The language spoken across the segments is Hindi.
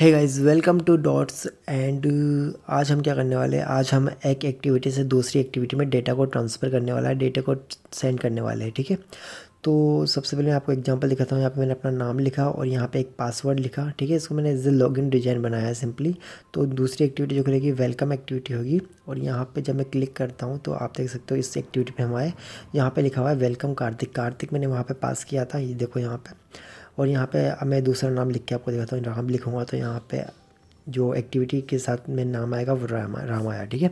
है guys welcome to dots and आज हम क्या करने वाले हैं आज हम एक एक्टिविटी से दूसरी एक्टिविटी में डेटा को ट्रांसफ़र करने वाला है डेटा को सेंड करने वाला है ठीक है तो सबसे पहले मैं आपको एग्जांपल दिखाता हूँ यहाँ पे मैंने अपना नाम लिखा और यहाँ पे एक पासवर्ड लिखा ठीक है इसको मैंने as a login design बनाया है सिंपली तो दूसरी एक्टिविटी जो करेगी वेलकम एक्टिविटी होगी और यहाँ पर जब मैं क्लिक करता हूँ तो आप देख सकते हो इस एक्टिविटी पर हम आए यहाँ पर लिखा हुआ है वेलकम कार्तिक कार्तिक मैंने वहाँ पर पास किया था ये देखो यहाँ पर और यहाँ पे अब मैं दूसरा नाम लिख के आपको दिखाता हूँ राम लिखूँगा तो यहाँ पे जो एक्टिविटी के साथ में नाम आएगा वो राम राम आया ठीक है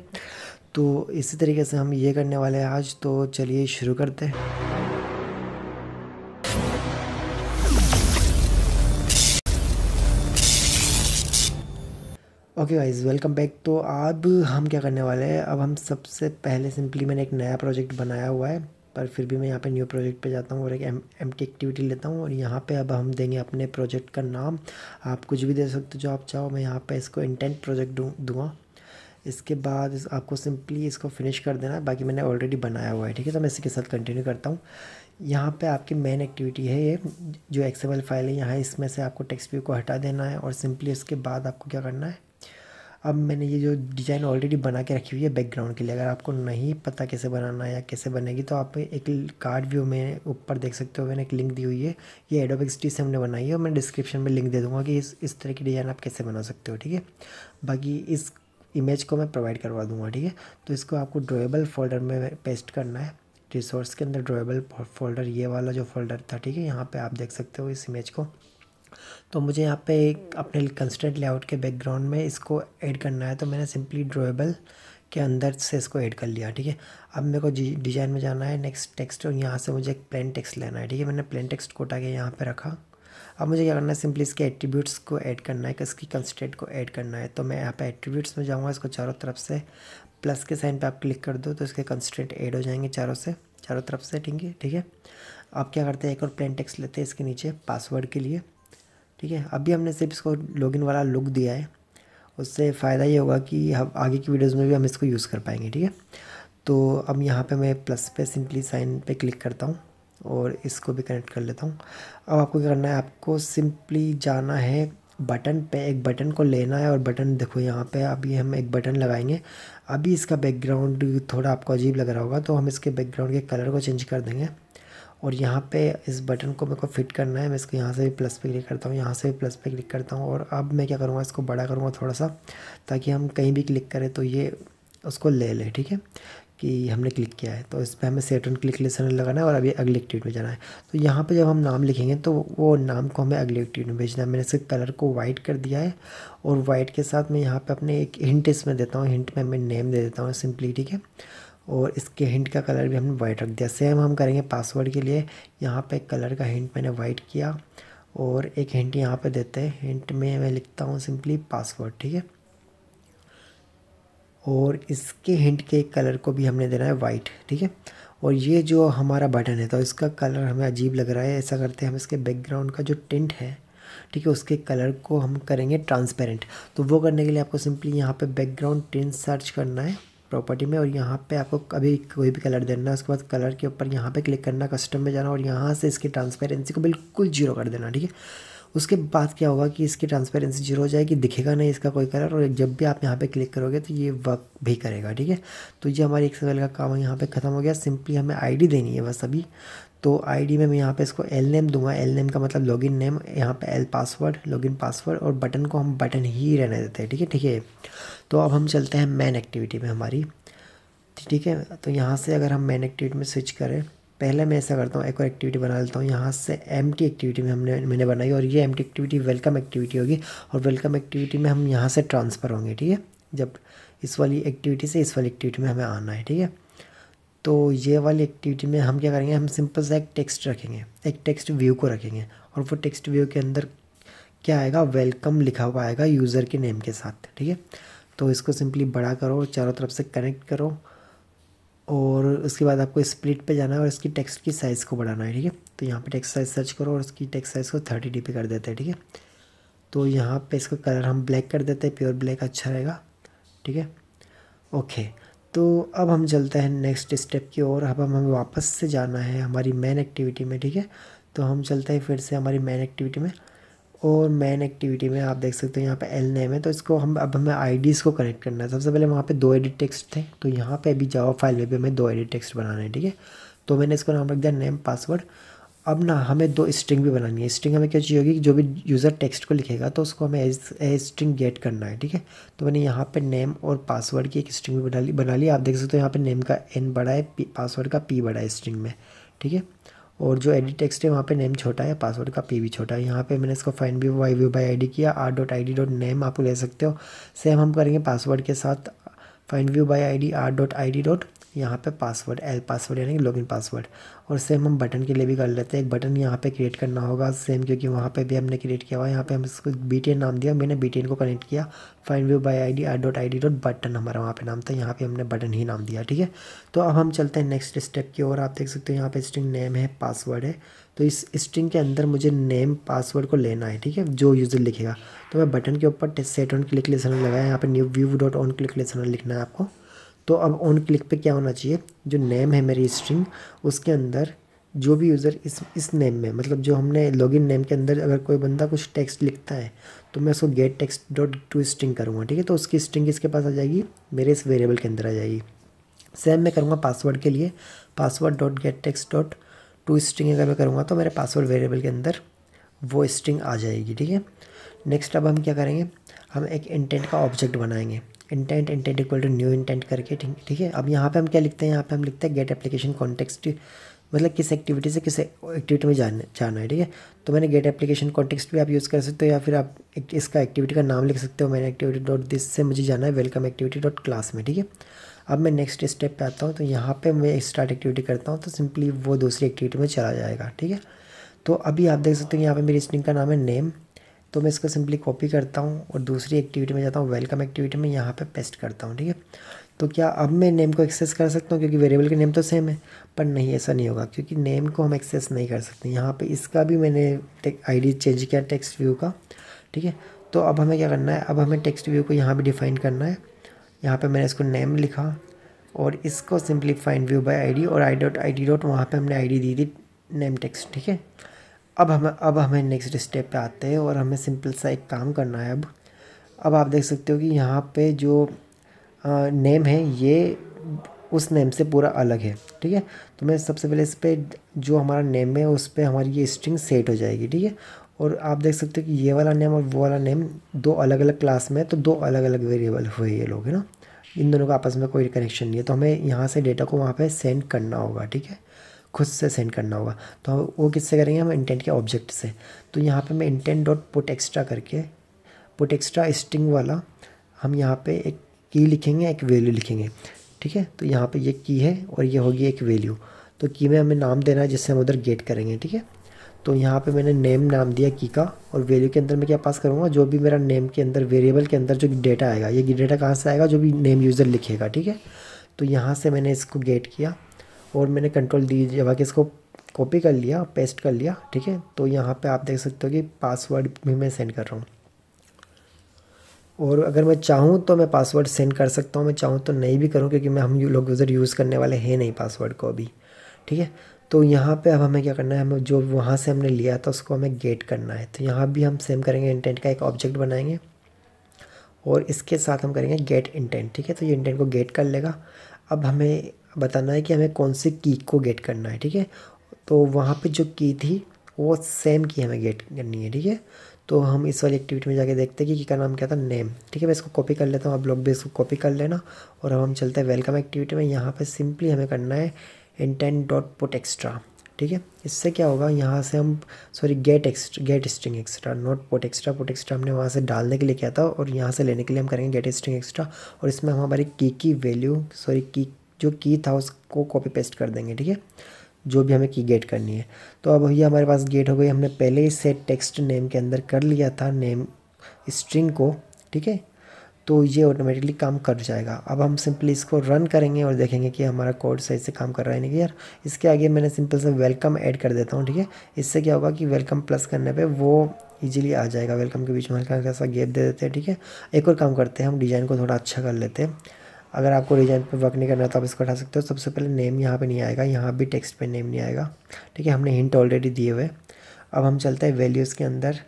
तो इसी तरीके से हम ये करने वाले हैं आज तो चलिए शुरू करते हैं ओके गाइस वेलकम बैक तो अब हम क्या करने वाले हैं अब हम सबसे पहले सिंपली मैंने एक नया प्रोजेक्ट बनाया हुआ है पर फिर भी मैं यहाँ पे न्यू प्रोजेक्ट पे जाता हूँ और एक एम एम एक्टिविटी लेता हूँ और यहाँ पे अब हम देंगे अपने प्रोजेक्ट का नाम आप कुछ भी दे सकते हो जो आप चाहो मैं यहाँ पे इसको इंटेंट प्रोजेक्ट दूँगा इसके बाद इस, आपको सिंपली इसको फिनिश कर देना है बाकी मैंने ऑलरेडी बनाया हुआ है ठीक है तो मैं इसके साथ कंटिन्यू करता हूँ यहाँ पर आपकी मेन एक्टिविटी है ये जो एक्सेबल फाइल है यहाँ इसमें से आपको टेक्स्ट व्यू को हटा देना है और सिंपली इसके बाद आपको क्या करना है अब मैंने ये जो डिज़ाइन ऑलरेडी बना के रखी हुई है बैकग्राउंड के लिए अगर आपको नहीं पता कैसे बनाना है या कैसे बनेगी तो आप एक कार्ड व्यू में ऊपर देख सकते हो मैंने एक लिंक दी हुई है ये एडोब से हमने बनाई है और मैं डिस्क्रिप्शन में लिंक दे दूँगा कि इस इस तरह की डिज़ाइन आप कैसे बना सकते हो ठीक है बाकी इस इमेज को मैं प्रोवाइड करवा दूँगा ठीक है तो इसको आपको ड्रोएबल फोल्डर में पेस्ट करना है रिसोर्स के अंदर ड्रोएबल फोल्डर ये वाला जो फोल्डर था ठीक है यहाँ पर आप देख सकते हो इस इमेज को तो मुझे यहाँ पे एक अपने कंस्टेंट लेआउट के बैकग्राउंड में इसको ऐड करना है तो मैंने सिंपली ड्रोएबल के अंदर से इसको ऐड कर लिया ठीक है अब मेरे को डिज़ाइन में जाना है नेक्स्ट टेक्स्ट और यहाँ से मुझे एक प्लेन टेक्स्ट लेना है ठीक है मैंने प्लेन टेक्स्ट को उठा के यहाँ पर रखा अब मुझे क्या करना है सिंपली इसके एट्रीब्यूट्स को ऐड करना है इसकी कंस्टेंट को ऐड करना है तो मैं यहाँ पर एट्रीब्यूट्स में जाऊँगा इसको चारों तरफ से प्लस के साइन पर आप क्लिक कर दो तो इसके कंस्टेंट ऐड हो जाएंगे चारों से चारों तरफ से ठीक है ठीक है अब क्या करते हैं एक और प्लेन टेक्स्ट लेते हैं इसके नीचे पासवर्ड के लिए ठीक है अभी हमने सिर्फ इसको लॉगिन वाला लुक दिया है उससे फ़ायदा ये होगा कि हम आगे की वीडियोज़ में भी हम इसको यूज़ कर पाएंगे ठीक है तो अब यहाँ पे मैं प्लस पे सिंपली साइन पे क्लिक करता हूँ और इसको भी कनेक्ट कर लेता हूँ अब आपको क्या करना है आपको सिंपली जाना है बटन पे एक बटन को लेना है और बटन देखो यहाँ पे अभी हम एक बटन लगाएंगे अभी इसका बैकग्राउंड थोड़ा आपको अजीब लग रहा होगा तो हम इसके बैकग्राउंड के कलर को चेंज कर देंगे और यहाँ पे इस बटन को मेरे को फिट करना है मैं इसको यहाँ से भी प्लस पे क्लिक करता हूँ यहाँ से भी प्लस पे क्लिक करता हूँ और अब मैं क्या करूँगा इसको बड़ा करूँगा थोड़ा सा ताकि हम कहीं भी क्लिक करें तो ये उसको ले ले ठीक है कि हमने क्लिक किया है तो इस पर हमें सेटन क्लिक लेसन लगाना है और अभी अगले एक्टिविट में जाना है तो यहाँ पर जब हम नाम लिखेंगे तो वो नाम को हमें अगले एक्टिविट में भेजना है मैंने इसके कलर को वाइट कर दिया है और वाइट के साथ मैं यहाँ पर अपने एक हिंट इसमें देता हूँ हिंट में मैं नेम दे देता हूँ सिंपली ठीक है और इसके हिंट का कलर भी हमने वाइट रख दिया सेम हम करेंगे पासवर्ड के लिए यहाँ पे कलर का हिंट मैंने वाइट किया और एक हिंट यहाँ पे देते हैं हिंट में मैं लिखता हूँ सिंपली पासवर्ड ठीक है और इसके हिंट के कलर को भी हमने देना है वाइट ठीक है और ये जो हमारा बटन है तो इसका कलर हमें अजीब लग रहा है ऐसा करते हैं हम इसके बैकग्राउंड का जो टिंट है ठीक है उसके कलर को हम करेंगे ट्रांसपेरेंट तो वो करने के लिए आपको सिंपली यहाँ पे बैकग्राउंड टिंट सर्च करना है प्रॉपर्टी में और यहाँ पे आपको कभी कोई भी कलर देना है उसके बाद कलर के ऊपर यहाँ पे क्लिक करना कस्टम में जाना और यहाँ से इसकी ट्रांसपेरेंसी को बिल्कुल जीरो कर देना ठीक है उसके बाद क्या होगा कि इसकी ट्रांसपेरेंसी जीरो हो जाएगी दिखेगा नहीं इसका कोई कलर और जब भी आप यहाँ पे क्लिक करोगे तो ये वर्क भी करेगा ठीक है तो ये हमारे एक्सेल का काम यहाँ पे ख़त्म हो गया सिंपली हमें आईडी देनी है बस अभी तो आईडी में मैं यहाँ पे इसको एल नेम दूंगा एल नेम का मतलब लॉगिन नेम यहाँ पे एल पासवर्ड लॉगिन पासवर्ड और बटन को हम बटन ही रहने देते हैं ठीक है ठीक है तो अब हम चलते हैं मेन एक्टिविटी में हमारी ठीक है तो यहाँ से अगर हम मेन एक्टिविटी में स्विच करें पहले मैं ऐसा करता हूँ एक और एक्टिविटी बना लेता हूँ यहाँ से एम टी एक्टिविटी में हमने मैंने बनाई और ये empty activity welcome activity होगी और वेलकम एक्टिविटी में हम यहाँ से ट्रांसफ़र होंगे ठीक है जब इस वाली एक्टिविटी से इस वाली एक्टिविटी में हमें आना है ठीक है तो ये वाली एक्टिविटी में हम क्या करेंगे हम सिंपल सा एक टेक्स्ट रखेंगे एक टेक्स्ट व्यू को रखेंगे और वो टेक्स्ट व्यू के अंदर क्या आएगा वेलकम लिखा हुआ आएगा यूज़र के नेम के साथ ठीक है तो इसको सिंपली बड़ा करो चारों तरफ से कनेक्ट करो और उसके बाद आपको स्प्लिट पे जाना है और इसकी टेक्स्ट की साइज़ को बढ़ाना है ठीक है तो यहाँ पे टेक्स्ट साइज सर्च करो और उसकी टेक्स्ट साइज़ को थर्टी डी कर देते हैं ठीक है तो यहाँ पे इसका कलर हम ब्लैक कर देते हैं प्योर ब्लैक अच्छा रहेगा ठीक है ओके तो अब हम चलते हैं नेक्स्ट स्टेप की ओर अब हम हमें वापस से जाना है हमारी मेन एक्टिविटी में ठीक है तो हम चलते हैं फिर से हमारी मेन एक्टिविटी में और मेन एक्टिविटी में आप देख सकते हो यहाँ पे एल नेम है तो इसको हम अब हमें आईडीज़ को कनेक्ट करना है सबसे पहले वहाँ पे दो एडिट टेक्स्ट थे तो यहाँ पे अभी जावा फाइल में भी हमें दो एडिट टेक्स्ट बनाना है ठीक है तो मैंने इसको नाम रख दिया नेम पासवर्ड अब ना हमें दो स्ट्रिंग भी बनानी है स्ट्रिंग हमें क्या चाहिए होगी जो भी यूज़र टेक्स्ट को लिखेगा तो उसको हमें एज ए स्ट्रिंग गेट करना है ठीक है तो मैंने यहाँ पे नेम और पासवर्ड की एक स्ट्रिंग भी बना ली बना ली आप देख सकते हो यहाँ पे नेम का एन बड़ा है पासवर्ड का पी बड़ा है स्ट्रिंग में ठीक है और जो एडिट टेक्स्ट है वहाँ पर नेम छोटा है पासवर्ड का पी भी छोटा है यहाँ पर मैंने इसको फाइन भी वाई व्यू बाई आई किया R dot I dot name आप ले सकते हो सेम हम करेंगे पासवर्ड के साथ fine view by I D R dot I dot यहाँ पे पासवर्ड एल पासवर्ड यानी कि लॉगिन पासवर्ड और सेम हम बटन के लिए भी कर लेते हैं एक बटन यहाँ पे क्रिएट करना होगा सेम क्योंकि वहाँ पे भी हमने क्रिएट किया हुआ यहाँ पे हम इसको बी नाम दिया मैंने बी को कनेक्ट किया fine view by I D dot I D dot button हमारा वहाँ पे नाम था यहाँ पे हमने बटन ही नाम दिया ठीक है तो अब हम चलते हैं नेक्स्ट स्टेप की ओर आप देख सकते हो यहाँ पे स्ट्रिंग नेम है पासवर्ड है तो इस स्ट्रिंग के अंदर मुझे नेम पासवर्ड को लेना है ठीक है जो यूज़र लिखेगा तो मैं बटन के ऊपर सेट ऑन क्लिक लेसनर लगाया यहाँ पे new view dot on click listener लिखना है आपको तो अब ऑन क्लिक पे क्या होना चाहिए जो नेम है मेरी स्ट्रिंग उसके अंदर जो भी यूज़र इस इस नेम में मतलब जो हमने लॉगिन नेम के अंदर अगर कोई बंदा कुछ टेक्स्ट लिखता है तो मैं उसको get text dot to string करूँगा ठीक है तो उसकी स्ट्रिंग इसके पास आ जाएगी मेरे इस वेरिएबल के अंदर आ जाएगी सेम मैं करूँगा पासवर्ड के लिए password dot get text dot to string अगर मैं करूँगा तो मेरे पासवर्ड वेरिएबल के अंदर वो स्ट्रिंग आ जाएगी ठीक है नेक्स्ट अब हम क्या करेंगे हम एक इंटेंट का ऑब्जेक्ट बनाएंगे intent intent equal to new intent करके ठीक ठीक है अब यहाँ पे हम क्या लिखते हैं यहाँ पे हम लिखते हैं गेट एप्लीकेशन कॉन्टेक्स्ट मतलब किस एक्टिविटी से किस एक्टिविटी में जाना जाना है ठीक है तो मैंने गेट एप्लीकेशन कॉन्टेक्स्ट भी आप यूज़ कर सकते हो या फिर आप इसका एक्टिविटी का नाम लिख सकते हो मैंने एक्टिविटी डॉट दिस से मुझे जाना है वेलकम एक्टिविटी डॉट क्लास में ठीक है अब मैं नेक्स्ट स्टेप पे आता हूँ तो यहाँ पे मैं स्टार्ट एक्टिविटी करता हूँ तो सिंपली वो दूसरी एक्टिविटी में चला जाएगा ठीक है तो अभी आप देख सकते हो यहाँ पे मेरी स्ट्रिंग का नाम है नेम तो मैं इसको सिंपली कॉपी करता हूँ और दूसरी एक्टिविटी में जाता हूँ वेलकम एक्टिविटी में यहाँ पे पेस्ट करता हूँ ठीक है तो क्या अब मैं नेम को एक्सेस कर सकता हूँ क्योंकि वेरिएबल के नेम तो सेम है पर नहीं ऐसा नहीं होगा क्योंकि नेम को हम एक्सेस नहीं कर सकते यहाँ पर इसका भी मैंने डी चेंज किया टेक्स्ट व्यू का ठीक है तो अब हमें क्या करना है अब हमें टेक्स्ट व्यू को यहाँ भी डिफाइन करना है यहाँ पर मैंने इसको नेम लिखा और इसको simply find view by ID और I dot I D dot वहाँ पर हमने आईडी दी थी नेम टेक्स्ट ठीक है अब हम अब हमें नेक्स्ट स्टेप पे आते हैं और हमें सिंपल सा एक काम करना है अब अब आप देख सकते हो कि यहाँ पे जो आ, नेम है ये उस नेम से पूरा अलग है ठीक है तो मैं सबसे पहले इस पर जो हमारा नेम है उस पर हमारी ये स्ट्रिंग सेट हो जाएगी ठीक है और आप देख सकते हो कि ये वाला नेम और वो वाला नेम दो अलग अलग क्लास में है तो दो अलग अलग वेरिएबल हुए ये लोग है ना इन दोनों का आपस में कोई कनेक्शन नहीं है तो हमें यहाँ से डेटा को वहाँ पे सेंड करना होगा ठीक है खुद से सेंड करना होगा तो हम वो किससे करेंगे हम इंटेंट के ऑब्जेक्ट से तो यहाँ पे मैं इंटेंट डॉट पुट एक्स्ट्रा करके पुट एक्स्ट्रा स्ट्रिंग वाला हम यहाँ पे एक की लिखेंगे एक वैल्यू लिखेंगे ठीक है तो यहाँ पे ये की है और ये होगी एक वैल्यू तो की में हमें नाम देना है जिससे हम उधर गेट करेंगे ठीक है तो यहाँ पर मैंने नेम नाम दिया की का और वैल्यू के अंदर मैं क्या पास करूँगा जो भी मेरा नेम के अंदर वेरिएबल के अंदर जो डेटा आएगा ये डेटा कहाँ से आएगा जो भी नेम यूज़र लिखेगा ठीक है तो यहाँ से मैंने इसको गेट किया और मैंने कंट्रोल डी जब आके इसको कॉपी कर लिया पेस्ट कर लिया ठीक है तो यहाँ पे आप देख सकते हो कि पासवर्ड भी मैं सेंड कर रहा हूँ और अगर मैं चाहूँ तो मैं पासवर्ड सेंड कर सकता हूँ मैं चाहूँ तो नहीं भी करूँ क्योंकि मैं हम लोग यूज़र यूज़ करने वाले हैं नहीं पासवर्ड को अभी ठीक है तो यहाँ पे अब हमें क्या करना है हमें जो वहाँ से हमने लिया था उसको हमें गेट करना है तो यहाँ भी हम सेम करेंगे इंटेंट का एक ऑब्जेक्ट बनाएंगे और इसके साथ हम करेंगे गेट इंटेंट ठीक है तो ये इंटेंट को गेट कर लेगा अब हमें बताना है कि हमें कौन से की को गेट करना है ठीक है तो वहाँ पे जो की थी वो सेम की हमें गेट करनी है ठीक है तो हम इस वाली एक्टिविटी में जाके देखते हैं कि की का नाम क्या था नेम ठीक है मैं इसको कॉपी कर लेता हूँ आप लोग भी इसको कॉपी कर लेना और अब हम चलते हैं वेलकम एक्टिविटी में यहाँ पर सिंपली हमें करना है इंटेंट डॉट पुट एक्स्ट्रा ठीक है इससे क्या होगा यहाँ से हम sorry get extra get string extra not put extra put extra हमने वहाँ से डालने के लिए किया था और यहाँ से लेने के लिए हम करेंगे गेट स्ट्रिंग एक्स्ट्रा और इसमें हम हमारी की की वैल्यू सॉरी की जो की था उसको कॉपी पेस्ट कर देंगे ठीक है जो भी हमें की गेट करनी है तो अब भैया हमारे पास गेट हो गई हमने पहले ही सेट टेक्स्ट नेम के अंदर कर लिया था नेम स्ट्रिंग को ठीक है तो ये ऑटोमेटिकली काम कर जाएगा अब हम सिंपली इसको रन करेंगे और देखेंगे कि हमारा कोड सही से काम कर रहा है नहीं यार इसके आगे मैंने सिंपल से वेलकम ऐड कर देता हूँ ठीक है इससे क्या होगा कि वेलकम प्लस करने पे वो इजीली आ जाएगा वेलकम के बीच में हल्का सा गैप दे देते हैं ठीक है एक और काम करते हैं हम डिज़ाइन को थोड़ा अच्छा कर लेते हैं अगर आपको डिज़ाइन पर वर्क नहीं करना तो आप इसको हटा सकते हो सबसे पहले नेम यहाँ पर नहीं आएगा यहाँ भी टेक्स्ट पर नेम नहीं आएगा ठीक है हमने हिंट ऑलरेडी दिए हुए अब हम चलते हैं वैल्यूज़ के अंदर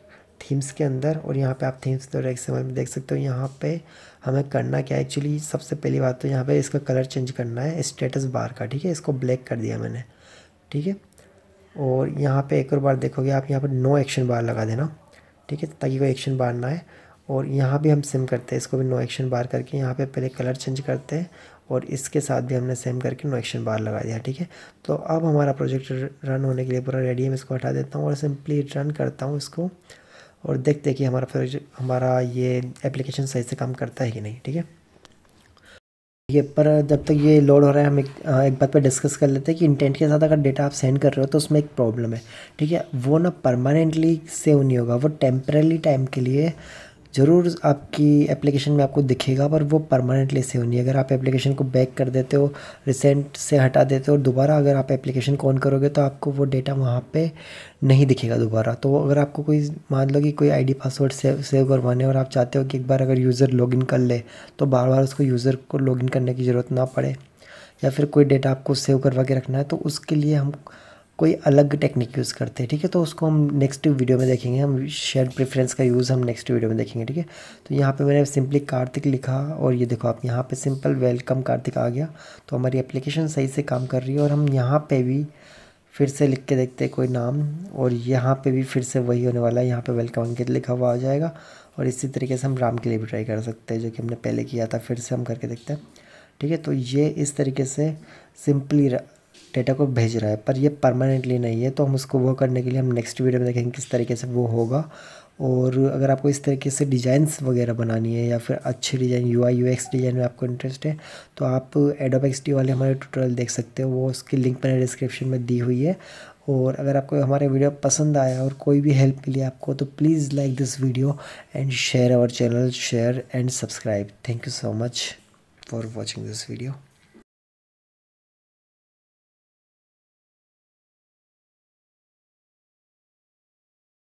थीम्स के अंदर और यहाँ पे आप थीम्स तो रेक्सेमल में देख सकते हो यहाँ पे हमें करना क्या है एक्चुअली सबसे पहली बात तो यहाँ पे इसका कलर चेंज करना है स्टेटस बार का ठीक है इसको ब्लैक कर दिया मैंने ठीक है और यहाँ पे एक और बार देखोगे आप यहाँ पर नो एक्शन बार लगा देना ठीक है ताकि कोई एक्शन बार ना आए और यहाँ भी हम सेम करते हैं इसको भी नो एक्शन बार करके यहाँ पे पहले कलर चेंज करते हैं और इसके साथ भी हमने सेम करके नो एक्शन बार लगा दिया ठीक है तो अब हमारा प्रोजेक्ट रन होने के लिए पूरा रेडी है मैं इसको हटा देता हूँ और सिंपली रन करता हूँ इसको और देखते हैं कि हमारा प्रोजेक्ट हमारा ये एप्लीकेशन सही से काम करता है कि नहीं ठीक है ये पर जब तक ये लोड हो रहा है हम एक, एक बात पर डिस्कस कर लेते हैं कि इंटेंट के साथ अगर डेटा आप सेंड कर रहे हो तो उसमें एक प्रॉब्लम है ठीक है वो ना परमानेंटली सेव नहीं होगा वो टेम्परेली टाइम के लिए ज़रूर आपकी एप्लीकेशन में आपको दिखेगा पर वो परमानेंटली सेव नहीं अगर आप एप्लीकेशन को बैक कर देते हो रिसेंट से हटा देते हो और दोबारा अगर आप एप्लीकेशन को ऑन करोगे तो आपको वो डेटा वहाँ पे नहीं दिखेगा दोबारा तो अगर आपको कोई मान लो कि कोई आईडी पासवर्ड सेव सेव करवाने और आप चाहते हो कि एक बार अगर यूज़र लॉगिन कर ले तो बार बार उसको यूज़र को लॉगिन करने की ज़रूरत ना पड़े या फिर कोई डेटा आपको सेव करवा के रखना है तो उसके लिए हम कोई अलग टेक्निक यूज़ करते हैं ठीक है तो उसको हम नेक्स्ट वीडियो में देखेंगे हम शेयर प्रेफरेंस का यूज़ हम नेक्स्ट वीडियो में देखेंगे ठीक है तो यहाँ पे मैंने सिंपली कार्तिक लिखा और ये देखो आप यहाँ पे सिंपल वेलकम कार्तिक आ गया तो हमारी एप्लीकेशन सही से काम कर रही है और हम यहाँ पे भी फिर से लिख के देखते कोई नाम और यहाँ पर भी फिर से वही होने वाला है यहाँ पर वेलकम अंकित लिखा हुआ आ जाएगा और इसी तरीके से हम राम के लिए भी ट्राई कर सकते हैं जो कि हमने पहले किया था फिर से हम करके देखते हैं ठीक है तो ये इस तरीके से सिंपली डेटा को भेज रहा है पर ये परमानेंटली नहीं है तो हम उसको वो करने के लिए हम नेक्स्ट वीडियो में देखेंगे किस तरीके से वो होगा और अगर आपको इस तरीके से डिज़ाइंस वगैरह बनानी है या फिर अच्छे design U I U X design में आपको इंटरेस्ट है तो आप एडोप एक्स वाले हमारे ट्यूटोरियल देख सकते हो वो उसकी लिंक मैंने डिस्क्रिप्शन में दी हुई है और अगर आपको हमारे वीडियो पसंद आया और कोई भी हेल्प मिली आपको तो please like this video and share our channel share and subscribe thank you so much for watching this video